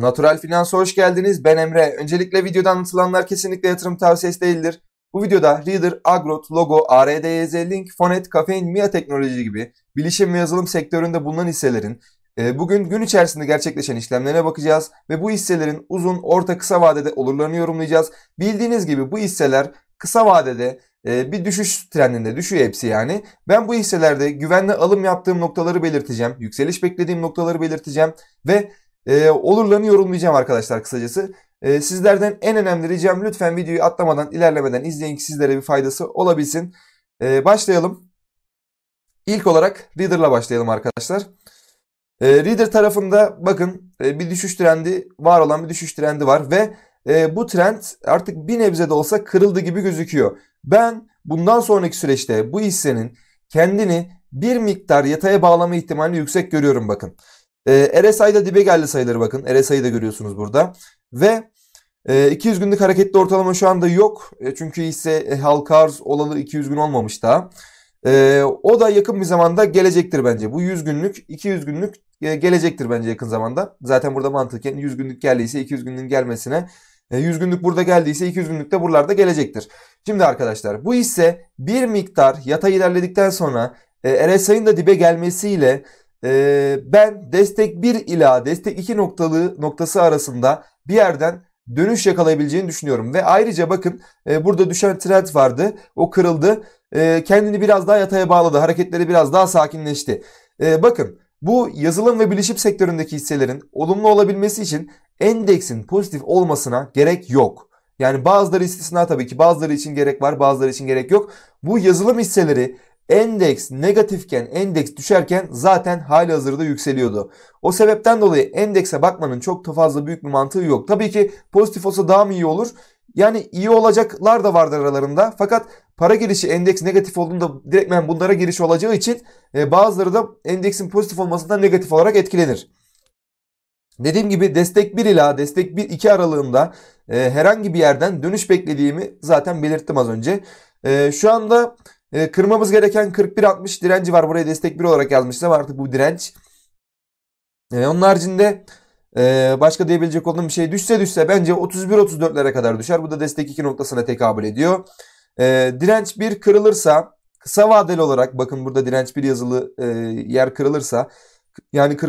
Natural Finans'a hoş geldiniz. Ben Emre. Öncelikle videoda anlatılanlar kesinlikle yatırım tavsiyesi değildir. Bu videoda Reader, Agrot, Logo, ARDYZ, Link, Fonet, Kafein, MIA teknoloji gibi bilişim ve yazılım sektöründe bulunan hisselerin e, Bugün gün içerisinde gerçekleşen işlemlerine bakacağız ve bu hisselerin uzun, orta, kısa vadede olurlarını yorumlayacağız. Bildiğiniz gibi bu hisseler kısa vadede e, bir düşüş trendinde düşüyor hepsi yani. Ben bu hisselerde güvenli alım yaptığım noktaları belirteceğim. Yükseliş beklediğim noktaları belirteceğim. Ve e, olurlarını yorumlayacağım arkadaşlar kısacası. E, sizlerden en önemli ricam lütfen videoyu atlamadan ilerlemeden izleyin ki sizlere bir faydası olabilsin. E, başlayalım. İlk olarak Reader'la başlayalım arkadaşlar. E, Reader tarafında bakın e, bir düşüş trendi var olan bir düşüş trendi var ve e, bu trend artık bir nebze de olsa kırıldı gibi gözüküyor. Ben bundan sonraki süreçte bu hissenin kendini bir miktar yataya bağlama ihtimali yüksek görüyorum bakın. E, ee, de dibe geldi sayıları bakın. RSI'yi de görüyorsunuz burada. Ve 200 e, günlük hareketli ortalama şu anda yok. E, çünkü ise e, halka arz olalı 200 gün olmamış daha. O da yakın bir zamanda gelecektir bence. Bu 100 günlük, 200 günlük gelecektir bence yakın zamanda. Zaten burada mantıken 100 günlük geldiyse 200 günlük gelmesine 100 günlük burada geldiyse 200 günlük de buralarda gelecektir. Şimdi arkadaşlar bu ise bir miktar yatay ilerledikten sonra RSI'nin de dibe gelmesiyle ee, ben destek 1 ila destek 2 noktalı noktası arasında bir yerden dönüş yakalayabileceğini düşünüyorum. Ve ayrıca bakın e, burada düşen trend vardı. O kırıldı. E, kendini biraz daha yataya bağladı. Hareketleri biraz daha sakinleşti. E, bakın bu yazılım ve bilişim sektöründeki hisselerin olumlu olabilmesi için endeksin pozitif olmasına gerek yok. Yani bazıları istisna tabii ki bazıları için gerek var bazıları için gerek yok. Bu yazılım hisseleri Endeks negatifken, endeks düşerken zaten hali hazırda yükseliyordu. O sebepten dolayı endekse bakmanın çok fazla büyük bir mantığı yok. Tabii ki pozitif olsa daha mı iyi olur? Yani iyi olacaklar da vardır aralarında. Fakat para girişi endeks negatif olduğunda direktmen bunlara giriş olacağı için e, bazıları da endeksin pozitif olmasından negatif olarak etkilenir. Dediğim gibi destek 1 ila destek 1-2 aralığında e, herhangi bir yerden dönüş beklediğimi zaten belirttim az önce. E, şu anda e, kırmamız gereken 41-60 direnci var. Buraya destek 1 olarak yazmışız yazmıştım artık bu direnç. E, onun haricinde e, başka diyebilecek olduğum bir şey düşse düşse bence 31-34'lere kadar düşer. Bu da destek 2 noktasına tekabül ediyor. E, direnç 1 kırılırsa kısa vadeli olarak bakın burada direnç 1 yazılı e, yer kırılırsa yani 46-86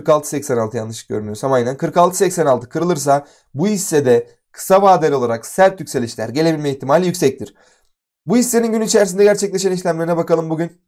46.86 yanlış görmüyorsam aynen 86 kırılırsa bu hissede kısa vadeli olarak sert yükselişler gelebilme ihtimali yüksektir. Bu hissenin gün içerisinde gerçekleşen işlemlerine bakalım bugün.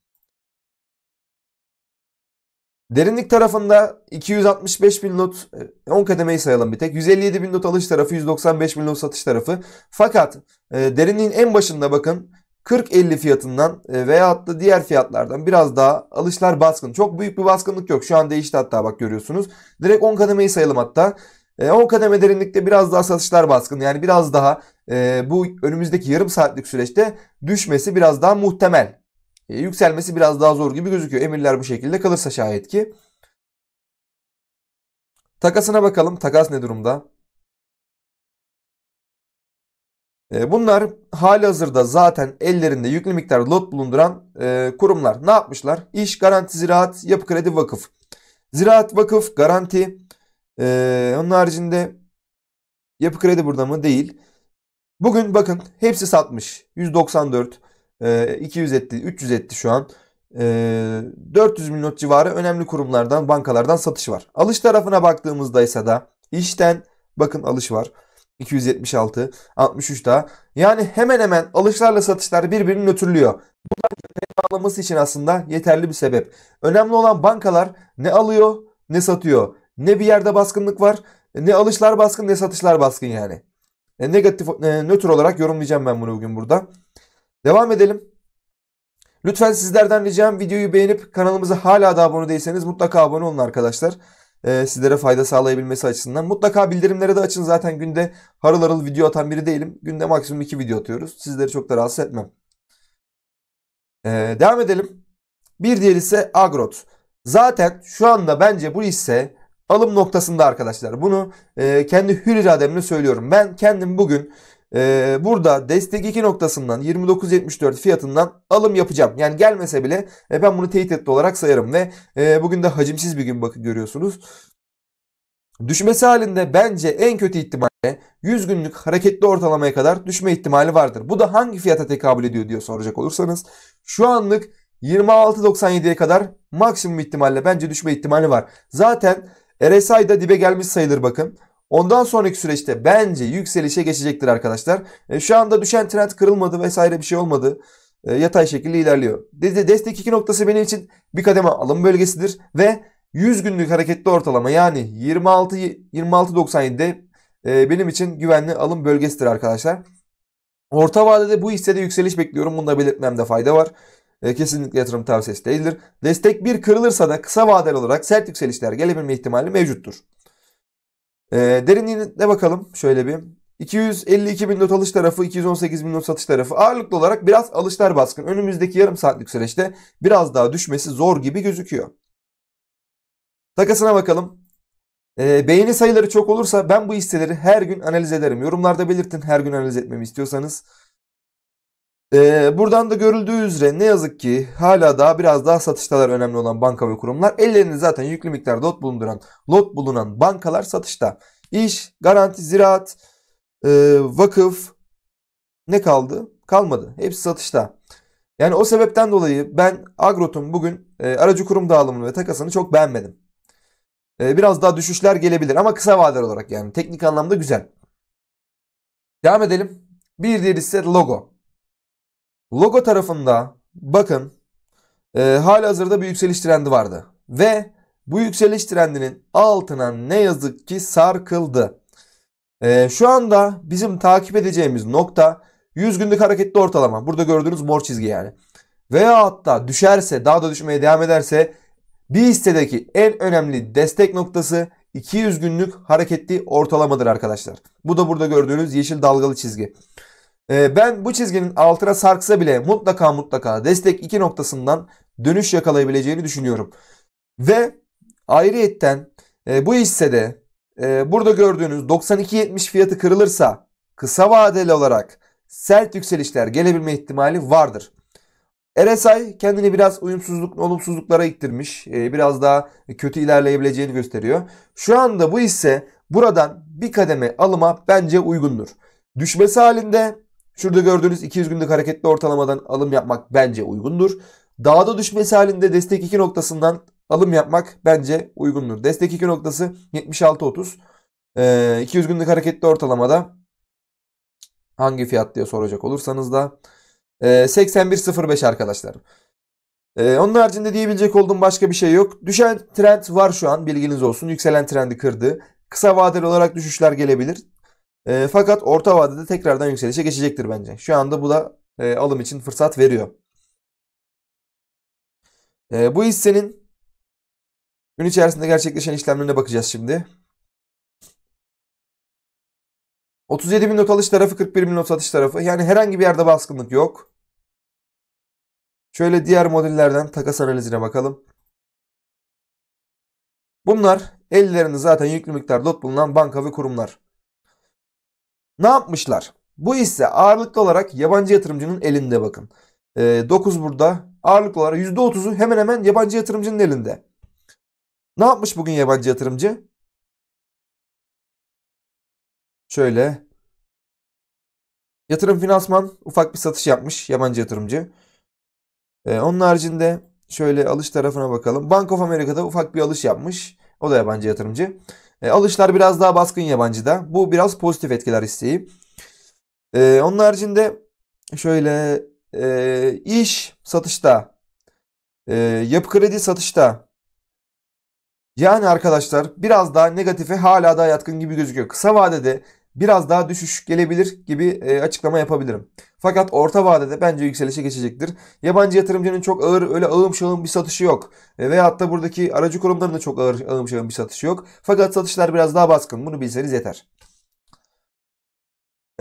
Derinlik tarafında 265 bin lot 10 e, kademeyi sayalım bir tek. 157 bin lot alış tarafı 195 bin lot satış tarafı. Fakat e, derinliğin en başında bakın 40-50 fiyatından e, veyahut da diğer fiyatlardan biraz daha alışlar baskın. Çok büyük bir baskınlık yok. Şu an değişti hatta bak görüyorsunuz. Direkt 10 kademeyi sayalım hatta. E, 10 kademe derinlikte biraz daha satışlar baskın. Yani biraz daha e, bu önümüzdeki yarım saatlik süreçte düşmesi biraz daha muhtemel. E, yükselmesi biraz daha zor gibi gözüküyor. Emirler bu şekilde kalırsa şayet ki. Takasına bakalım. Takas ne durumda? Ee, bunlar hali hazırda zaten ellerinde yüklü miktar lot bulunduran e, kurumlar. Ne yapmışlar? İş, garanti, ziraat, yapı kredi, vakıf. Ziraat, vakıf, garanti. E, onun haricinde yapı kredi burada mı? Değil. Bugün bakın hepsi satmış. 194, 200 e, etti, 300 etti şu an. 400 e, milyon civarı önemli kurumlardan, bankalardan satış var. Alış tarafına baktığımızda ise da işten bakın alış var. 276, 63 daha. Yani hemen hemen alışlarla satışlar birbirini nötrlüyor. Bunlar bağlaması için aslında yeterli bir sebep. Önemli olan bankalar ne alıyor ne satıyor. Ne bir yerde baskınlık var ne alışlar baskın ne satışlar baskın yani. E, negatif, e, nötr olarak yorumlayacağım ben bunu bugün burada. Devam edelim. Lütfen sizlerden ricam videoyu beğenip kanalımıza hala da abone değilseniz mutlaka abone olun arkadaşlar. Ee, sizlere fayda sağlayabilmesi açısından. Mutlaka bildirimleri de açın zaten günde harıl harıl video atan biri değilim. Günde maksimum 2 video atıyoruz. Sizleri çok da rahatsız etmem. Ee, devam edelim. Bir diğer ise Agrot. Zaten şu anda bence bu hisse alım noktasında arkadaşlar. Bunu e, kendi hür irademle söylüyorum. Ben kendim bugün e, burada destek 2 noktasından 29.74 fiyatından alım yapacağım. Yani gelmese bile e, ben bunu teyit etti olarak sayarım ve e, bugün de hacimsiz bir gün bakın görüyorsunuz. Düşmesi halinde bence en kötü ihtimalle 100 günlük hareketli ortalamaya kadar düşme ihtimali vardır. Bu da hangi fiyata tekabül ediyor diye soracak olursanız şu anlık 26.97'ye kadar maksimum ihtimalle bence düşme ihtimali var. Zaten RSI da dibe gelmiş sayılır bakın. Ondan sonraki süreçte bence yükselişe geçecektir arkadaşlar. E, şu anda düşen trend kırılmadı vesaire bir şey olmadı. E, yatay şekilde ilerliyor. Destek 2 noktası benim için bir kademe alım bölgesidir ve 100 günlük hareketli ortalama yani 26 26.97'de e, benim için güvenli alım bölgesidir arkadaşlar. Orta vadede bu hissede yükseliş bekliyorum. Bunu da belirtmemde fayda var. Ee, kesinlikle yatırım tavsiyesi değildir. Destek bir kırılırsa da kısa vadeli olarak sert yükselişler gelebilme ihtimali mevcuttur. E, derinliğine bakalım şöyle bir. 252 bin not alış tarafı, 218 bin not satış tarafı ağırlıklı olarak biraz alışlar baskın. Önümüzdeki yarım saatlik süreçte biraz daha düşmesi zor gibi gözüküyor. Takasına bakalım. E, beğeni sayıları çok olursa ben bu hisseleri her gün analiz ederim. Yorumlarda belirtin her gün analiz etmemi istiyorsanız. Ee, buradan da görüldüğü üzere ne yazık ki hala daha biraz daha satıştalar önemli olan banka ve kurumlar. Ellerinde zaten yüklü miktarda lot bulunduran, lot bulunan bankalar satışta. İş, garanti, ziraat, e, vakıf ne kaldı? Kalmadı. Hepsi satışta. Yani o sebepten dolayı ben Agrot'un bugün e, aracı kurum dağılımını ve takasını çok beğenmedim. E, biraz daha düşüşler gelebilir ama kısa vadeli olarak yani teknik anlamda güzel. Devam edelim. Bir diğer ise logo. Logo tarafında bakın e, hali hazırda bir yükseliş trendi vardı. Ve bu yükseliş trendinin altına ne yazık ki sarkıldı. E, şu anda bizim takip edeceğimiz nokta 100 günlük hareketli ortalama. Burada gördüğünüz mor çizgi yani. Veya hatta düşerse daha da düşmeye devam ederse bir hissedeki en önemli destek noktası 200 günlük hareketli ortalamadır arkadaşlar. Bu da burada gördüğünüz yeşil dalgalı çizgi. Ee, ben bu çizginin altına sarksa bile mutlaka mutlaka destek 2 noktasından dönüş yakalayabileceğini düşünüyorum. Ve ayrıyetten e, bu hissede e, burada gördüğünüz 92.70 fiyatı kırılırsa kısa vadeli olarak sert yükselişler gelebilme ihtimali vardır. RSI kendini biraz uyumsuzluk, olumsuzluklara ittirmiş. E, biraz daha kötü ilerleyebileceğini gösteriyor. Şu anda bu hisse buradan bir kademe alıma bence uygundur. Düşmesi halinde Şurada gördüğünüz 200 günlük hareketli ortalamadan alım yapmak bence uygundur. Dağda düşmesi halinde destek 2 noktasından alım yapmak bence uygundur. Destek 2 noktası 76.30. Ee, 200 günlük hareketli ortalamada hangi fiyat diye soracak olursanız da e, 81.05 arkadaşlar. E, onun haricinde diyebilecek olduğum başka bir şey yok. Düşen trend var şu an bilginiz olsun. Yükselen trendi kırdı. Kısa vadeli olarak düşüşler gelebilir. E, fakat orta vadede tekrardan yükselişe geçecektir bence. Şu anda bu da e, alım için fırsat veriyor. E, bu hissenin gün içerisinde gerçekleşen işlemlerine bakacağız şimdi. 37 bin not alış tarafı 41 bin not satış tarafı. Yani herhangi bir yerde baskınlık yok. Şöyle diğer modellerden takas analizine bakalım. Bunlar ellerinde zaten yüklü miktar lot bulunan banka ve kurumlar. Ne yapmışlar? Bu ise ağırlıklı olarak yabancı yatırımcının elinde bakın. E, ee, 9 burada ağırlıklı olarak %30'u hemen hemen yabancı yatırımcının elinde. Ne yapmış bugün yabancı yatırımcı? Şöyle yatırım finansman ufak bir satış yapmış yabancı yatırımcı. Ee, onun haricinde şöyle alış tarafına bakalım. Bank of America'da ufak bir alış yapmış. O da yabancı yatırımcı. E, alışlar biraz daha baskın yabancıda. Bu biraz pozitif etkiler isteği. E, onun haricinde şöyle e, iş satışta, e, yapı kredi satışta. Yani arkadaşlar biraz daha negatife hala daha yatkın gibi gözüküyor. Kısa vadede biraz daha düşüş gelebilir gibi e, açıklama yapabilirim. Fakat orta vadede bence yükselişe geçecektir. Yabancı yatırımcının çok ağır öyle ağım şağım bir satışı yok. E, veyahut da buradaki aracı kurumların da çok ağır ağım şağım bir satışı yok. Fakat satışlar biraz daha baskın. Bunu bilseniz yeter.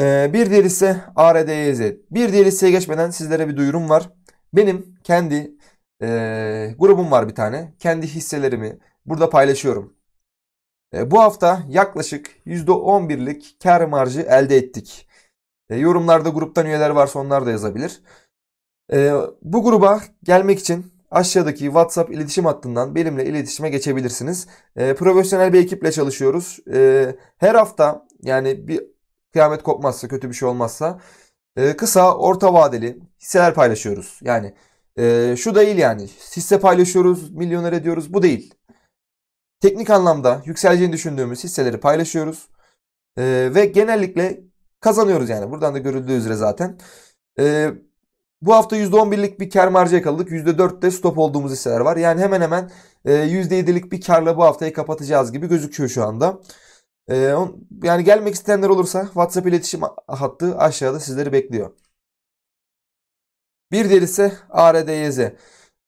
E, bir diğer ise ARDYZ. Bir diğer hisseye geçmeden sizlere bir duyurum var. Benim kendi e, grubum var bir tane. Kendi hisselerimi burada paylaşıyorum. E, bu hafta yaklaşık %11'lik kar marjı elde ettik. E, yorumlarda gruptan üyeler varsa onlar da yazabilir. E, bu gruba gelmek için aşağıdaki WhatsApp iletişim hattından benimle iletişime geçebilirsiniz. E, profesyonel bir ekiple çalışıyoruz. E, her hafta yani bir kıyamet kopmazsa kötü bir şey olmazsa e, kısa orta vadeli hisseler paylaşıyoruz. Yani e, şu değil yani hisse paylaşıyoruz milyoner ediyoruz bu değil. Teknik anlamda yükseleceğini düşündüğümüz hisseleri paylaşıyoruz. E, ve genellikle kazanıyoruz yani. Buradan da görüldüğü üzere zaten. Ee, bu hafta %11'lik bir kar marjı yakaladık. %4'te stop olduğumuz hisseler var. Yani hemen hemen %7'lik e, bir karla bu haftayı kapatacağız gibi gözüküyor şu anda. Ee, yani gelmek isteyenler olursa WhatsApp iletişim hattı aşağıda sizleri bekliyor. Bir diğer ise ARDYZ.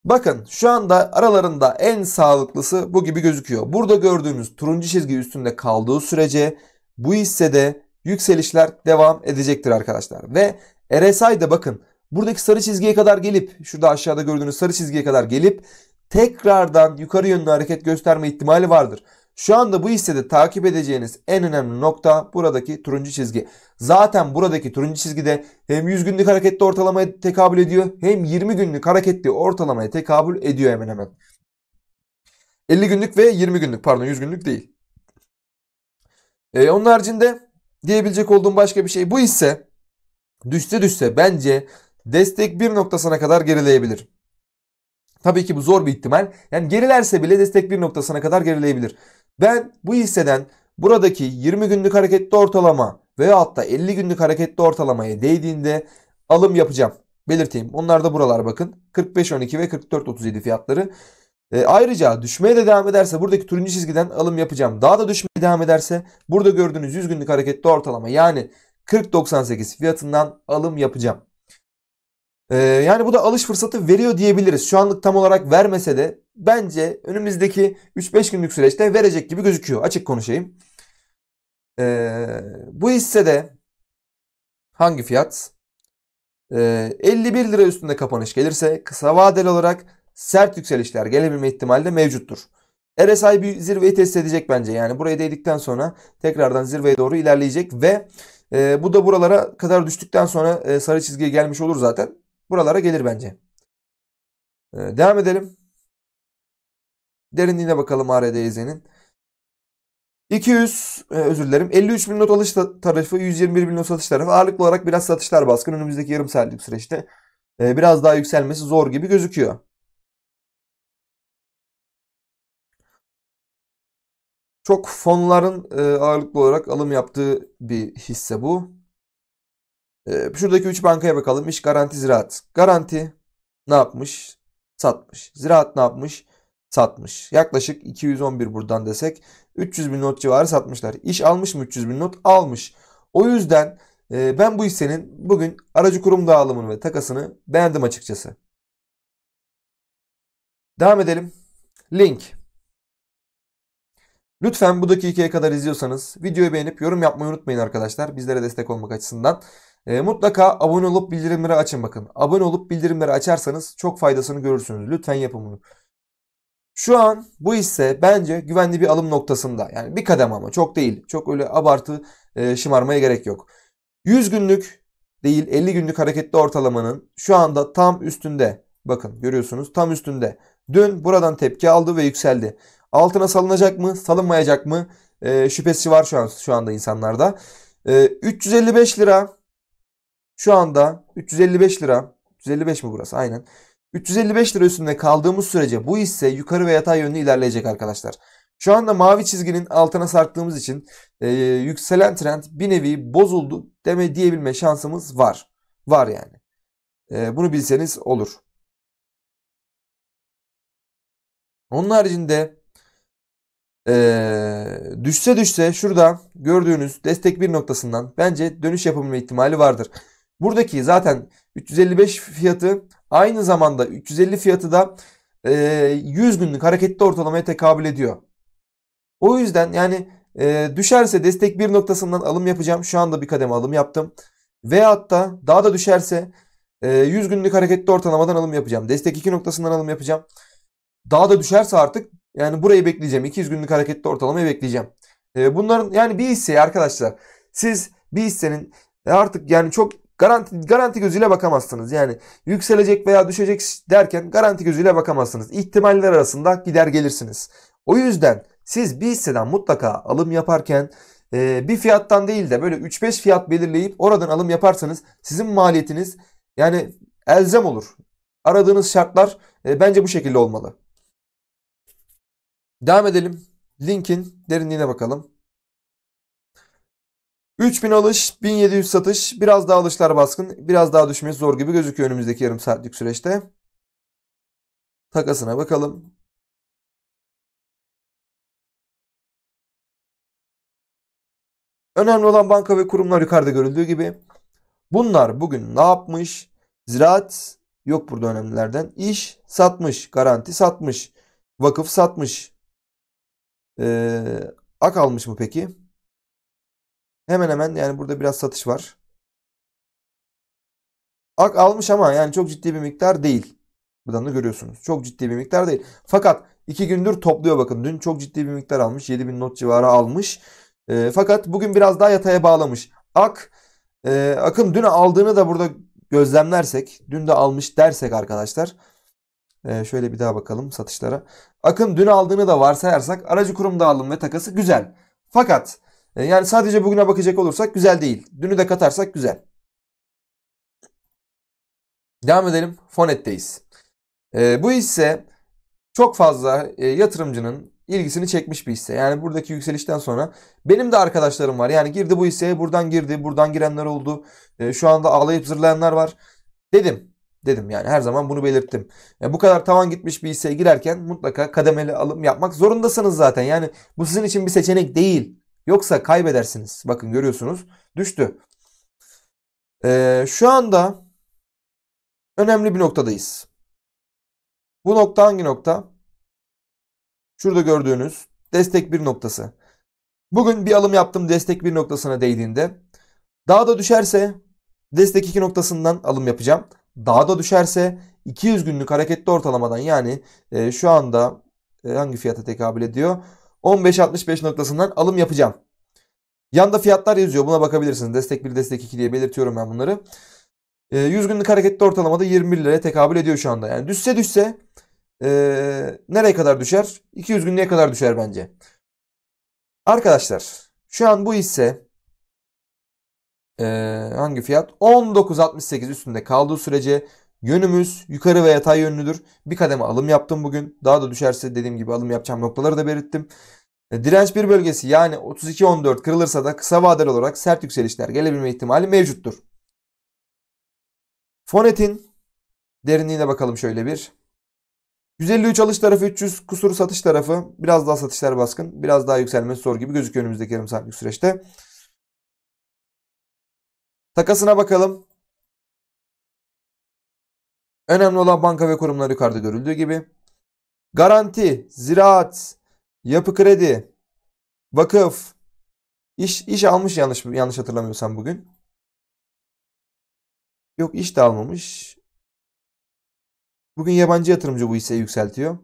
Bakın şu anda aralarında en sağlıklısı bu gibi gözüküyor. Burada gördüğünüz turuncu çizgi üstünde kaldığı sürece bu hissede yükselişler devam edecektir arkadaşlar. Ve RSI de bakın buradaki sarı çizgiye kadar gelip şurada aşağıda gördüğünüz sarı çizgiye kadar gelip tekrardan yukarı yönlü hareket gösterme ihtimali vardır. Şu anda bu hissede takip edeceğiniz en önemli nokta buradaki turuncu çizgi. Zaten buradaki turuncu çizgi de hem 100 günlük hareketli ortalamaya tekabül ediyor hem 20 günlük hareketli ortalamaya tekabül ediyor hemen hemen. 50 günlük ve 20 günlük pardon 100 günlük değil. Ee, onun haricinde diyebilecek olduğum başka bir şey bu ise düşse düşse bence destek bir noktasına kadar gerileyebilir. Tabii ki bu zor bir ihtimal. Yani gerilerse bile destek bir noktasına kadar gerileyebilir. Ben bu hisseden buradaki 20 günlük hareketli ortalama veya da 50 günlük hareketli ortalamaya değdiğinde alım yapacağım. Belirteyim. Onlar da buralar bakın. 45.12 ve 44.37 fiyatları. E, ayrıca düşmeye de devam ederse buradaki turuncu çizgiden alım yapacağım. Daha da düşmeye devam ederse burada gördüğünüz 100 günlük hareketli ortalama yani 40.98 fiyatından alım yapacağım. E, yani bu da alış fırsatı veriyor diyebiliriz. Şu anlık tam olarak vermese de bence önümüzdeki 3-5 günlük süreçte verecek gibi gözüküyor. Açık konuşayım. E, bu hissede hangi fiyat? E, 51 lira üstünde kapanış gelirse kısa vadeli olarak sert yükselişler gelebilme ihtimali de mevcuttur. RSI bir zirveyi test edecek bence. Yani buraya değdikten sonra tekrardan zirveye doğru ilerleyecek ve e, bu da buralara kadar düştükten sonra e, sarı çizgiye gelmiş olur zaten. Buralara gelir bence. E, devam edelim. Derinliğine bakalım ARDZ'nin. 200 e, özür dilerim 53 bin not alış tarafı 121 bin not satış tarafı ağırlıklı olarak biraz satışlar baskın önümüzdeki yarım saatlik süreçte e, biraz daha yükselmesi zor gibi gözüküyor. Çok fonların e, ağırlıklı olarak alım yaptığı bir hisse bu. E, şuradaki 3 bankaya bakalım. İş Garanti Ziraat. Garanti ne yapmış? Satmış. Ziraat ne yapmış? Satmış. Yaklaşık 211 buradan desek 300 bin not civarı satmışlar. İş almış mı 300 bin not? Almış. O yüzden e, ben bu hissenin bugün aracı kurum dağılımını ve takasını beğendim açıkçası. Devam edelim. Link. Lütfen bu dakikaya kadar izliyorsanız videoyu beğenip yorum yapmayı unutmayın arkadaşlar. Bizlere destek olmak açısından. E, mutlaka abone olup bildirimleri açın bakın. Abone olup bildirimleri açarsanız çok faydasını görürsünüz. Lütfen yapın bunu. Şu an bu hisse bence güvenli bir alım noktasında. Yani bir kadem ama çok değil. Çok öyle abartı e, şımarmaya gerek yok. 100 günlük değil 50 günlük hareketli ortalamanın şu anda tam üstünde. Bakın görüyorsunuz tam üstünde. Dün buradan tepki aldı ve yükseldi. Altına salınacak mı? Salınmayacak mı? E, şüphesi var şu an şu anda insanlarda. E, ee, 355 lira şu anda 355 lira 355 mi burası? Aynen. 355 lira üstünde kaldığımız sürece bu hisse yukarı ve yatay yönlü ilerleyecek arkadaşlar. Şu anda mavi çizginin altına sarktığımız için e, yükselen trend bir nevi bozuldu deme diyebilme şansımız var. Var yani. E, bunu bilseniz olur. Onun haricinde ee, düşse düşse şurada gördüğünüz destek bir noktasından bence dönüş yapımı ihtimali vardır. Buradaki zaten 355 fiyatı aynı zamanda 350 fiyatı da e, 100 günlük hareketli ortalamaya tekabül ediyor. O yüzden yani e, düşerse destek bir noktasından alım yapacağım. Şu anda bir kadem alım yaptım. Ve hatta daha da düşerse e, 100 günlük hareketli ortalamadan alım yapacağım. Destek 2 noktasından alım yapacağım. Daha da düşerse artık yani burayı bekleyeceğim. 200 günlük hareketli ortalamayı bekleyeceğim. Ee, bunların yani bir hisseye arkadaşlar siz bir hissenin e, artık yani çok garanti garanti gözüyle bakamazsınız. Yani yükselecek veya düşecek derken garanti gözüyle bakamazsınız. İhtimaller arasında gider gelirsiniz. O yüzden siz bir hisseden mutlaka alım yaparken e, bir fiyattan değil de böyle 3-5 fiyat belirleyip oradan alım yaparsanız sizin maliyetiniz yani elzem olur. Aradığınız şartlar e, bence bu şekilde olmalı. Devam edelim. Linkin derinliğine bakalım. 3000 alış, 1700 satış, biraz daha alışlar baskın, biraz daha düşmesi zor gibi gözüküyor önümüzdeki yarım saatlik süreçte. Takasına bakalım. Önemli olan banka ve kurumlar yukarıda görüldüğü gibi. Bunlar bugün ne yapmış? Ziraat yok burada önemlilerden. İş satmış, garanti satmış, vakıf satmış, ee, ak almış mı peki? Hemen hemen yani burada biraz satış var. Ak almış ama yani çok ciddi bir miktar değil. Buradan da görüyorsunuz. Çok ciddi bir miktar değil. Fakat iki gündür topluyor bakın. Dün çok ciddi bir miktar almış. 7000 not civarı almış. E, fakat bugün biraz daha yataya bağlamış. Ak e, Ak'ın dün aldığını da burada gözlemlersek, dün de almış dersek arkadaşlar e, şöyle bir daha bakalım satışlara. Akın dün aldığını da varsayarsak aracı kurumda alım ve takası güzel. Fakat e, yani sadece bugüne bakacak olursak güzel değil. Dünü de katarsak güzel. Devam edelim. Fonet'teyiz. E, bu hisse çok fazla e, yatırımcının ilgisini çekmiş bir hisse. Yani buradaki yükselişten sonra benim de arkadaşlarım var. Yani girdi bu hisseye buradan girdi, buradan girenler oldu. E, şu anda ağlayıp zırlayanlar var. Dedim dedim yani her zaman bunu belirttim. E, bu kadar tavan gitmiş bir hisseye girerken mutlaka kademeli alım yapmak zorundasınız zaten. Yani bu sizin için bir seçenek değil. Yoksa kaybedersiniz. Bakın görüyorsunuz düştü. E, şu anda önemli bir noktadayız. Bu nokta hangi nokta? Şurada gördüğünüz destek bir noktası. Bugün bir alım yaptım destek bir noktasına değdiğinde. Daha da düşerse destek iki noktasından alım yapacağım daha da düşerse 200 günlük hareketli ortalamadan yani e, şu anda e, hangi fiyata tekabül ediyor? 15.65 noktasından alım yapacağım. Yanda fiyatlar yazıyor. Buna bakabilirsiniz. Destek 1, destek 2 diye belirtiyorum ben bunları. E, 100 günlük hareketli ortalamada 21 liraya tekabül ediyor şu anda. Yani düşse düşse e, nereye kadar düşer? 200 günlüğe kadar düşer bence. Arkadaşlar şu an bu hisse e, hangi fiyat? 19.68 üstünde kaldığı sürece yönümüz yukarı ve yatay yönlüdür. Bir kademe alım yaptım bugün. Daha da düşerse dediğim gibi alım yapacağım noktaları da belirttim. Ee, direnç bir bölgesi yani 32.14 kırılırsa da kısa vadeli olarak sert yükselişler gelebilme ihtimali mevcuttur. Fonet'in derinliğine bakalım şöyle bir. 153 alış tarafı 300 kusur satış tarafı biraz daha satışlar baskın biraz daha yükselmesi zor gibi gözüküyor önümüzdeki yarım saatlik süreçte. Takasına bakalım. Önemli olan banka ve kurumlar yukarıda görüldüğü gibi. Garanti, ziraat, yapı kredi, vakıf, iş, iş almış yanlış yanlış hatırlamıyorsam bugün. Yok iş de almamış. Bugün yabancı yatırımcı bu hisseyi yükseltiyor.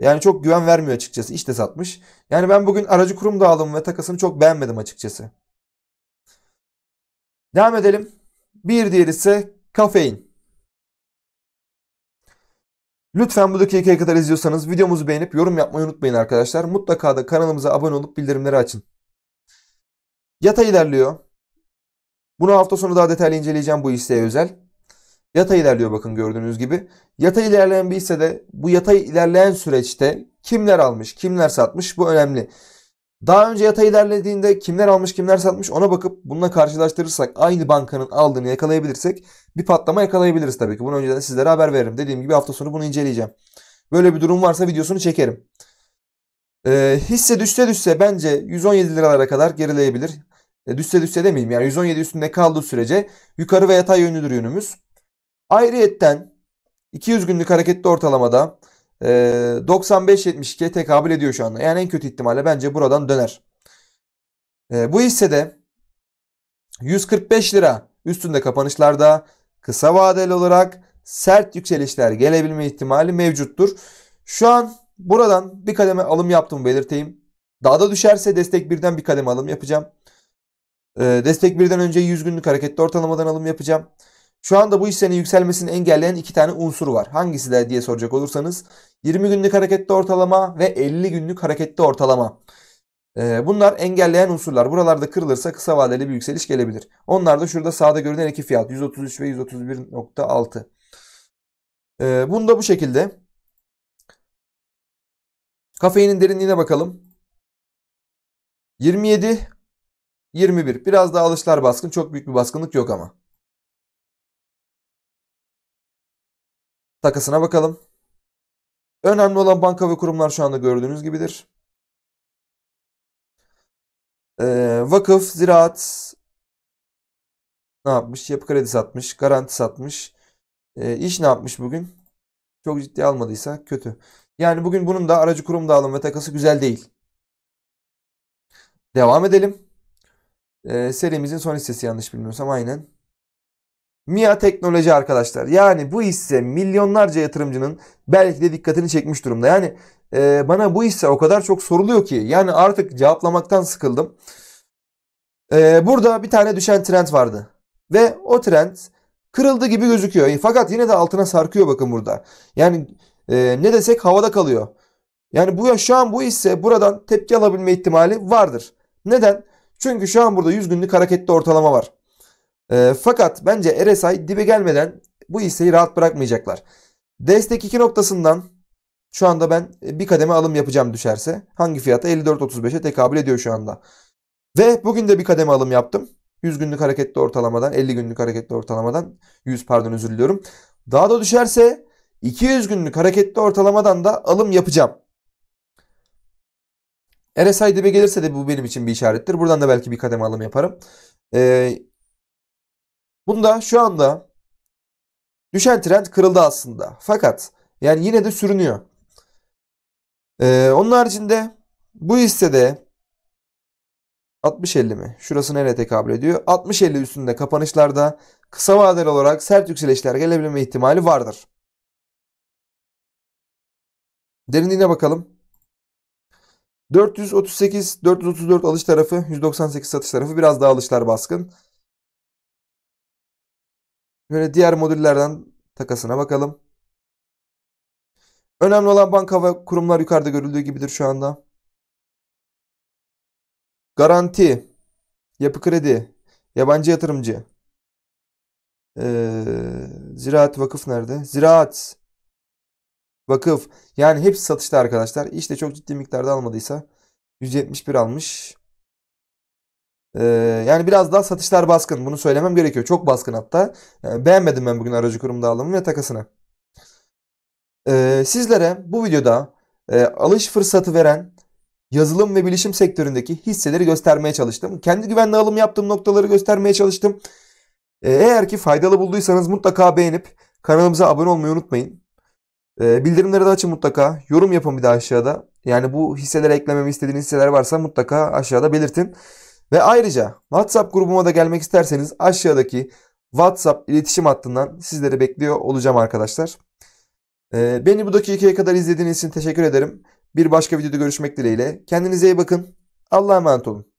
Yani çok güven vermiyor açıkçası. İş de satmış. Yani ben bugün aracı kurum dağılımı ve takasını çok beğenmedim açıkçası. Devam edelim. Bir diğer ise kafein. Lütfen bu dakikaya kadar izliyorsanız videomuzu beğenip yorum yapmayı unutmayın arkadaşlar. Mutlaka da kanalımıza abone olup bildirimleri açın. Yata ilerliyor. Bunu hafta sonu daha detaylı inceleyeceğim bu hisseye özel. Yata ilerliyor bakın gördüğünüz gibi. Yata ilerleyen bir hisse de bu yata ilerleyen süreçte kimler almış, kimler satmış bu önemli. Daha önce yatay ilerlediğinde kimler almış kimler satmış ona bakıp bununla karşılaştırırsak aynı bankanın aldığını yakalayabilirsek bir patlama yakalayabiliriz tabii ki. Bunu önceden sizlere haber veririm. Dediğim gibi hafta sonu bunu inceleyeceğim. Böyle bir durum varsa videosunu çekerim. Ee, hisse düşse düşse bence 117 liralara kadar gerileyebilir. E, düşse düşse demeyeyim yani 117 üstünde kaldığı sürece yukarı ve yatay yönlüdür yönümüz. Ayrıyetten 200 günlük hareketli ortalamada 95-72'ye ee, tekabül ediyor şu anda. Yani en kötü ihtimalle bence buradan döner. Ee, bu hissede 145 lira üstünde kapanışlarda kısa vadeli olarak sert yükselişler gelebilme ihtimali mevcuttur. Şu an buradan bir kademe alım yaptım belirteyim. Daha da düşerse destek birden bir kademe alım yapacağım. Ee, destek birden önce 100 günlük hareketli ortalamadan alım yapacağım. Şu anda bu hissenin yükselmesini engelleyen iki tane unsur var. Hangisi de diye soracak olursanız 20 günlük hareketli ortalama ve 50 günlük hareketli ortalama. Ee, bunlar engelleyen unsurlar. Buralarda kırılırsa kısa vadeli bir yükseliş gelebilir. Onlar da şurada sağda görünen iki fiyat 133 ve 131.6. Ee, bunda bu şekilde. Kafeinin derinliğine bakalım. 27 21. Biraz daha alışlar baskın. Çok büyük bir baskınlık yok ama. takasına bakalım. Önemli olan banka ve kurumlar şu anda gördüğünüz gibidir. Ee, vakıf, ziraat ne yapmış? Yapı kredi satmış, garanti satmış. Ee, iş ne yapmış bugün? Çok ciddi almadıysa kötü. Yani bugün bunun da aracı kurum dağılım ve takası güzel değil. Devam edelim. Ee, serimizin son hissesi yanlış bilmiyorsam aynen. MIA teknoloji arkadaşlar. Yani bu hisse milyonlarca yatırımcının belki de dikkatini çekmiş durumda. Yani e, bana bu hisse o kadar çok soruluyor ki. Yani artık cevaplamaktan sıkıldım. E, burada bir tane düşen trend vardı. Ve o trend kırıldı gibi gözüküyor. E, fakat yine de altına sarkıyor bakın burada. Yani e, ne desek havada kalıyor. Yani bu şu an bu hisse buradan tepki alabilme ihtimali vardır. Neden? Çünkü şu an burada 100 günlük hareketli ortalama var. E, fakat bence RSI dibe gelmeden bu hisseyi rahat bırakmayacaklar. Destek 2 noktasından şu anda ben e, bir kademe alım yapacağım düşerse. Hangi fiyata? 54.35'e tekabül ediyor şu anda. Ve bugün de bir kademe alım yaptım. 100 günlük hareketli ortalamadan, 50 günlük hareketli ortalamadan, 100 pardon özür diliyorum. Daha da düşerse 200 günlük hareketli ortalamadan da alım yapacağım. RSI dibe gelirse de bu benim için bir işarettir. Buradan da belki bir kademe alım yaparım. Ee, Bunda şu anda düşen trend kırıldı aslında. Fakat yani yine de sürünüyor. Ee, onun haricinde bu hissede 60-50 mi? Şurası nereye tekabül ediyor? 60-50 üstünde kapanışlarda kısa vadeli olarak sert yükselişler gelebilme ihtimali vardır. Derinliğine bakalım. 438-434 alış tarafı, 198 satış tarafı biraz daha alışlar baskın. Böyle diğer modüllerden takasına bakalım. Önemli olan banka ve kurumlar yukarıda görüldüğü gibidir şu anda. Garanti, yapı kredi, yabancı yatırımcı. Ee, ziraat vakıf nerede? Ziraat vakıf. Yani hepsi satışta arkadaşlar. İşte çok ciddi miktarda almadıysa 171 almış. Ee, yani biraz daha satışlar baskın. Bunu söylemem gerekiyor. Çok baskın hatta. Ee, beğenmedim ben bugün aracı kurumda dağılımı ve takasını. Ee, sizlere bu videoda e, alış fırsatı veren yazılım ve bilişim sektöründeki hisseleri göstermeye çalıştım. Kendi güvenli alım yaptığım noktaları göstermeye çalıştım. eğer ki faydalı bulduysanız mutlaka beğenip kanalımıza abone olmayı unutmayın. bildirimleri de açın mutlaka. Yorum yapın bir de aşağıda. Yani bu hisselere eklememi istediğiniz hisseler varsa mutlaka aşağıda belirtin. Ve ayrıca WhatsApp grubuma da gelmek isterseniz aşağıdaki WhatsApp iletişim hattından sizleri bekliyor olacağım arkadaşlar. Ee, beni bu dakikaya kadar izlediğiniz için teşekkür ederim. Bir başka videoda görüşmek dileğiyle. Kendinize iyi bakın. Allah'a emanet olun.